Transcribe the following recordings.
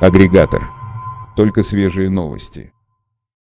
Агрегатор. Только свежие новости.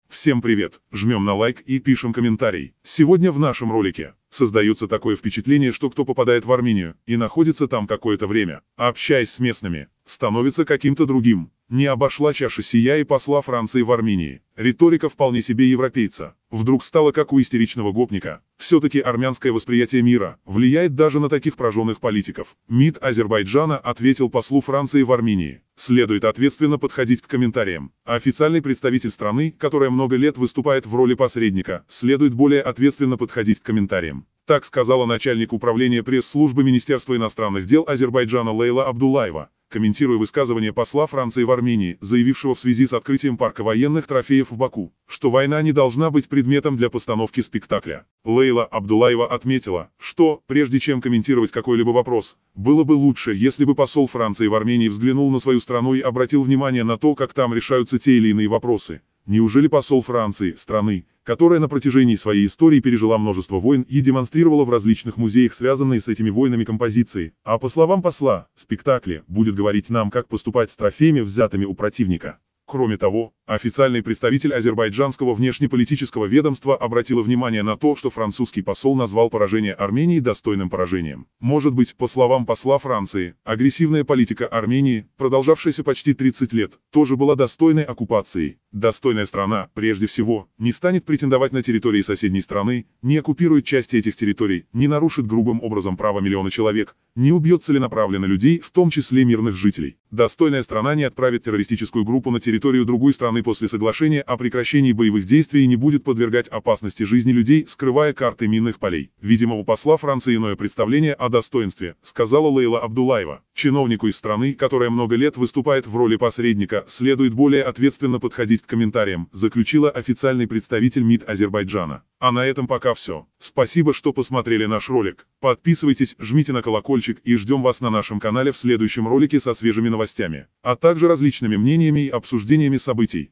Всем привет, жмем на лайк и пишем комментарий. Сегодня в нашем ролике создается такое впечатление, что кто попадает в Армению и находится там какое-то время, общаясь с местными, становится каким-то другим. Не обошла чаша сия и посла Франции в Армении. Риторика вполне себе европейца. Вдруг стала как у истеричного гопника. Все-таки армянское восприятие мира влияет даже на таких прожженных политиков. МИД Азербайджана ответил послу Франции в Армении. Следует ответственно подходить к комментариям. Официальный представитель страны, которая много лет выступает в роли посредника, следует более ответственно подходить к комментариям. Так сказала начальник управления пресс-службы Министерства иностранных дел Азербайджана Лейла Абдулаева комментируя высказывание посла Франции в Армении, заявившего в связи с открытием парка военных трофеев в Баку, что война не должна быть предметом для постановки спектакля. Лейла Абдулаева отметила, что, прежде чем комментировать какой-либо вопрос, было бы лучше, если бы посол Франции в Армении взглянул на свою страну и обратил внимание на то, как там решаются те или иные вопросы. Неужели посол Франции, страны, которая на протяжении своей истории пережила множество войн и демонстрировала в различных музеях связанные с этими войнами композиции, а по словам посла, спектакли будет говорить нам, как поступать с трофеями, взятыми у противника. Кроме того, Официальный представитель азербайджанского внешнеполитического ведомства обратила внимание на то, что французский посол назвал поражение Армении достойным поражением. Может быть, по словам посла Франции, агрессивная политика Армении, продолжавшаяся почти 30 лет, тоже была достойной оккупацией. Достойная страна, прежде всего, не станет претендовать на территории соседней страны, не оккупирует части этих территорий, не нарушит грубым образом право миллиона человек, не убьет целенаправленно людей, в том числе мирных жителей. Достойная страна не отправит террористическую группу на территорию другой страны Страны после соглашения о прекращении боевых действий не будет подвергать опасности жизни людей, скрывая карты минных полей. Видимо, у посла Франции иное представление о достоинстве, сказала Лейла Абдулаева. Чиновнику из страны, которая много лет выступает в роли посредника, следует более ответственно подходить к комментариям, заключила официальный представитель МИД Азербайджана. А на этом пока все. Спасибо, что посмотрели наш ролик. Подписывайтесь, жмите на колокольчик и ждем вас на нашем канале в следующем ролике со свежими новостями, а также различными мнениями и обсуждениями событий.